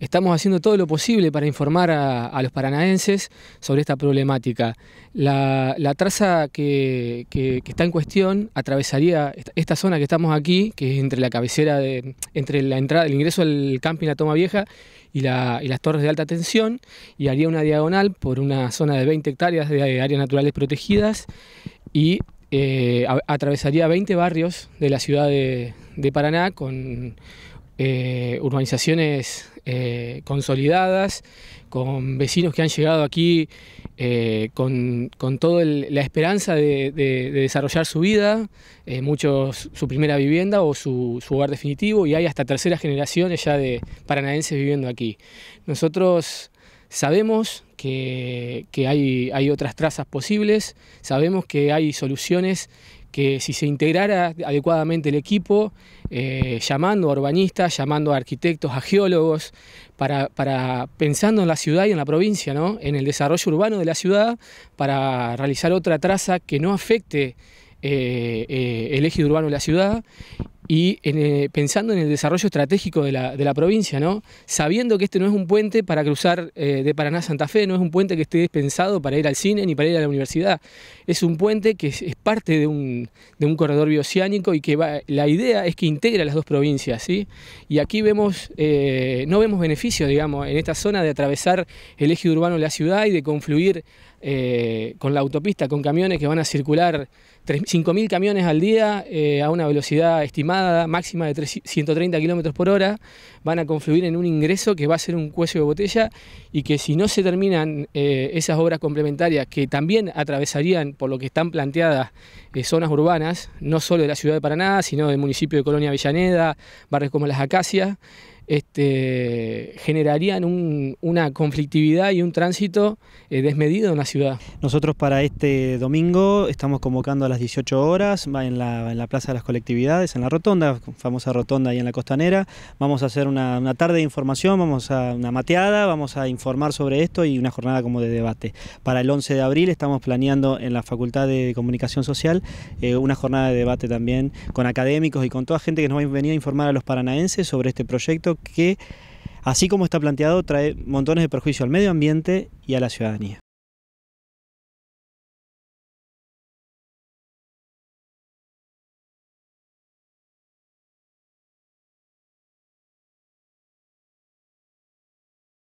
Estamos haciendo todo lo posible para informar a, los paranaenses sobre esta problemática. La, traza que, está en cuestión atravesaría esta, zona que estamos aquí, que es entre la cabecera, de, entre la entrada, el ingreso al camping La Toma Vieja y, las torres de alta tensión, y haría una diagonal por una zona de 20 hectáreas de áreas naturales protegidas y eh, atravesaría 20 barrios de la ciudad de, de Paraná con eh, urbanizaciones eh, consolidadas, con vecinos que han llegado aquí eh, con, toda la esperanza de, desarrollar su vida, muchos su primera vivienda o su, hogar definitivo, y hay hasta terceras generaciones ya de paranaenses viviendo aquí. Nosotros Sabemos que, hay, otras trazas posibles, sabemos que hay soluciones que si se integrara adecuadamente el equipo, eh, llamando a urbanistas, llamando a arquitectos, a geólogos, para, pensando en la ciudad y en la provincia, en el desarrollo urbano de la ciudad, para realizar otra traza que no afecte eh, eh, el eje urbano de la ciudad y eh, pensando en el desarrollo estratégico de la, provincia, ¿no? Sabiendo que este no es un puente para cruzar eh, de Paraná a Santa Fe, no es un puente que esté pensado para ir al cine ni para ir a la universidad. Es un puente que es, parte de un, corredor bioceánico y que la idea es que integra las dos provincias, ¿sí? Y aquí vemos, eh, no vemos beneficios, digamos, en esta zona de atravesar el eje urbano de la ciudad y de confluir con la autopista, con camiones que van a circular 5.000 camiones al día a una velocidad estimada máxima de 130 kilómetros por hora, van a confluir en un ingreso que va a ser un cuello de botella y que si no se terminan eh, esas obras complementarias que también atravesarían, por lo que están planteadas, eh, zonas urbanas, no solo de la ciudad de Paraná, sino del municipio de Colonia Villaneda barrios como Las Acacias, este, generarían una conflictividad y un tránsito eh, desmedido en la ciudad. Nosotros para este domingo estamos convocando a las 18 horas en la, Plaza de las Colectividades, en la Rotonda, famosa Rotonda ahí en la Costanera. Vamos a hacer una, tarde de información, vamos a una mateada, vamos a informar sobre esto y una jornada como de debate. Para el 11 de abril estamos planeando en la Facultad de Comunicación Social eh, una jornada de debate también con académicos y con toda gente que nos va a venir a informar a los paranaenses sobre este proyecto que, así como está planteado, trae montones de perjuicio al medio ambiente y a la ciudadanía.